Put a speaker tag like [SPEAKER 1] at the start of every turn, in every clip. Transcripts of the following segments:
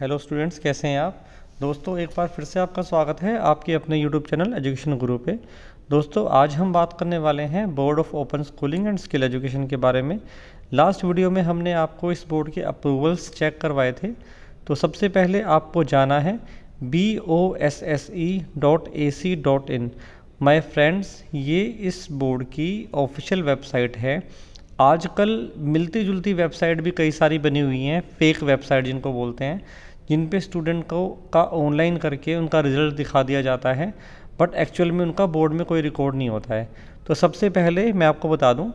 [SPEAKER 1] hello students कैसे हैं आप दोस्तों एक बार फिर से आपका स्वागत है आपके अपने यूट्यूब चैनल एजुकेशन गुरु पे दोस्तों आज हम बात करने वाले हैं board of open schooling and skill education के बारे में लास्ट वीडियो में हमने आपको इस बोर्ड के अप्रूवल्स चेक करवाए थे तो सबसे पहले आपको जाना है B O S S E dot A C dot in my friends ये इस बोर्ड की ऑफिशियल वेबसाइट है आजकल मिलती जुलती वेबसाइट भी कई सारी बनी हुई हैं फेक वेबसाइट जिनको बोलते हैं जिन पे स्टूडेंट को का ऑनलाइन करके उनका रिज़ल्ट दिखा दिया जाता है बट एक्चुअल में उनका बोर्ड में कोई रिकॉर्ड नहीं होता है तो सबसे पहले मैं आपको बता दूं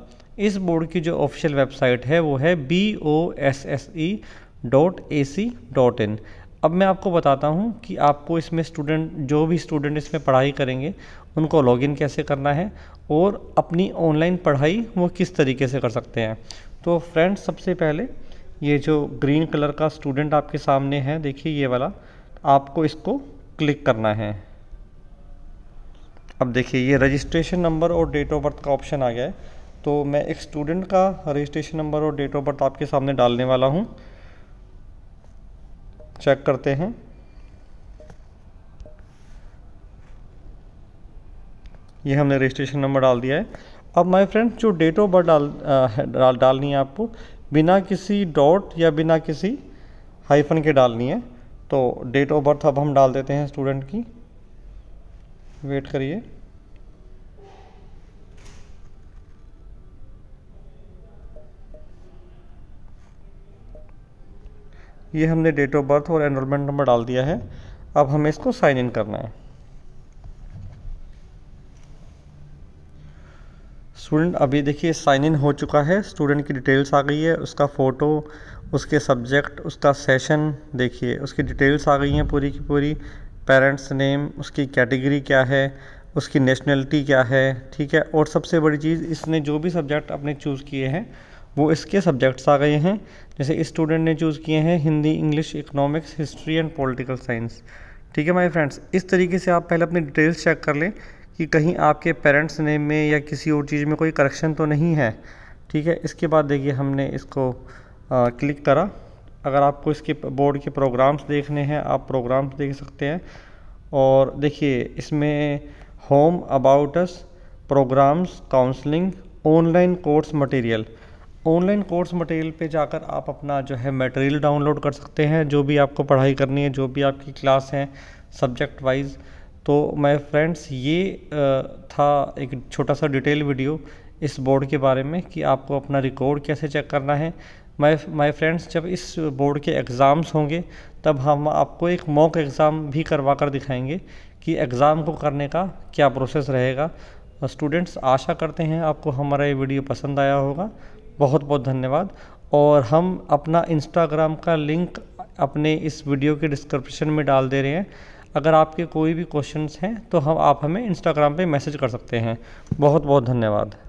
[SPEAKER 1] इस बोर्ड की जो ऑफिशियल वेबसाइट है वो है B O S S E dot A C dot in अब मैं आपको बताता हूँ कि आपको इसमें स्टूडेंट जो भी स्टूडेंट इसमें पढ़ाई करेंगे उनको लॉगिन कैसे करना है और अपनी ऑनलाइन पढ़ाई वो किस तरीके से कर सकते हैं तो फ्रेंड्स सबसे पहले ये जो ग्रीन कलर का स्टूडेंट आपके सामने है देखिए ये वाला आपको इसको क्लिक करना है अब देखिए ये रजिस्ट्रेशन नंबर और डेट ऑफ बर्थ का ऑप्शन आ गया है तो मैं एक स्टूडेंट का रजिस्ट्रेशन नंबर और डेट ऑफ बर्थ आपके सामने डालने वाला हूँ चेक करते हैं ये हमने रजिस्ट्रेशन नंबर डाल दिया है अब माय फ्रेंड जो डेट ऑफ बर्थ डाल, डाल डालनी है आपको बिना किसी डॉट या बिना किसी हाइफन के डालनी है तो डेट ऑफ बर्थ अब हम डाल देते हैं स्टूडेंट की वेट करिए ये हमने डेट ऑफ बर्थ और एनरोलमेंट नंबर डाल दिया है अब हमें इसको साइन इन करना है स्टूडेंट अभी देखिए साइन इन हो चुका है स्टूडेंट की डिटेल्स आ गई है उसका फ़ोटो उसके सब्जेक्ट उसका सेशन देखिए उसकी डिटेल्स आ गई हैं पूरी की पूरी पेरेंट्स नेम उसकी कैटेगरी क्या है उसकी नेशनलिटी क्या है ठीक है और सबसे बड़ी चीज़ इसने जो भी सब्जेक्ट अपने चूज़ किए हैं वो इसके सब्जेक्ट्स आ गए हैं जैसे स्टूडेंट ने चूज़ किए हैं Hindi English economics history and political science ठीक है माय फ्रेंड्स इस तरीके से आप पहले अपनी डिटेल्स चेक कर लें कि कहीं आपके पेरेंट्स नेम में या किसी और चीज़ में कोई करेक्शन तो नहीं है ठीक है इसके बाद देखिए हमने इसको आ, क्लिक करा अगर आपको इसके बोर्ड के प्रोग्राम्स देखने हैं आप प्रोग्राम्स देख सकते हैं और देखिए इसमें home about us programmes counselling online course material online course material पे जाकर आप अपना जो है मटेरियल डाउनलोड कर सकते हैं जो भी आपको पढ़ाई करनी है जो भी आपकी क्लास हैं सब्जेक्ट वाइज तो मैं फ्रेंड्स ये था एक छोटा सा डिटेल वीडियो इस बोर्ड के बारे में कि आपको अपना रिकॉर्ड कैसे चेक करना है माय माय फ्रेंड्स जब इस बोर्ड के एग्ज़ाम्स होंगे तब हम आपको एक मॉक एग्ज़ाम भी करवा कर दिखाएंगे कि एग्ज़ाम को करने का क्या प्रोसेस रहेगा स्टूडेंट्स आशा करते हैं आपको हमारा ये वीडियो पसंद आया होगा बहुत बहुत धन्यवाद और हम अपना इंस्टाग्राम का लिंक अपने इस वीडियो के डिस्क्रिप्शन में डाल दे रहे हैं अगर आपके कोई भी क्वेश्चंस हैं तो हम आप हमें इंस्टाग्राम पे मैसेज कर सकते हैं बहुत बहुत धन्यवाद